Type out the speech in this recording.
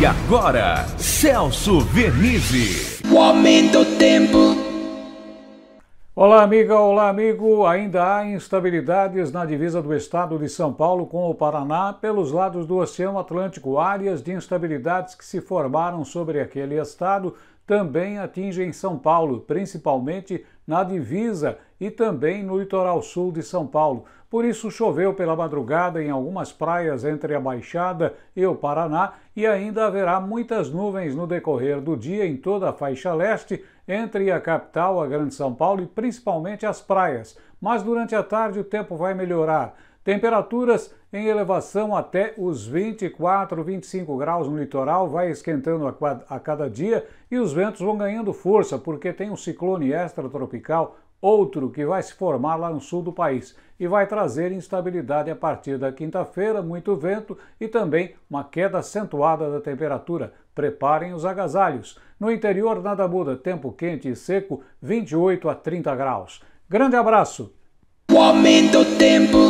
E agora, Celso Vernizzi. O aumento do tempo. Olá, amiga, olá, amigo. Ainda há instabilidades na divisa do estado de São Paulo com o Paraná pelos lados do Oceano Atlântico, áreas de instabilidades que se formaram sobre aquele estado também atingem São Paulo, principalmente na divisa e também no litoral sul de São Paulo. Por isso, choveu pela madrugada em algumas praias entre a Baixada e o Paraná e ainda haverá muitas nuvens no decorrer do dia em toda a faixa leste, entre a capital, a Grande São Paulo e principalmente as praias. Mas durante a tarde o tempo vai melhorar. Temperaturas em elevação até os 24, 25 graus no litoral, vai esquentando a cada dia e os ventos vão ganhando força, porque tem um ciclone extratropical, outro que vai se formar lá no sul do país e vai trazer instabilidade a partir da quinta-feira, muito vento e também uma queda acentuada da temperatura. Preparem os agasalhos. No interior, nada muda, tempo quente e seco, 28 a 30 graus. Grande abraço! O aumento tempo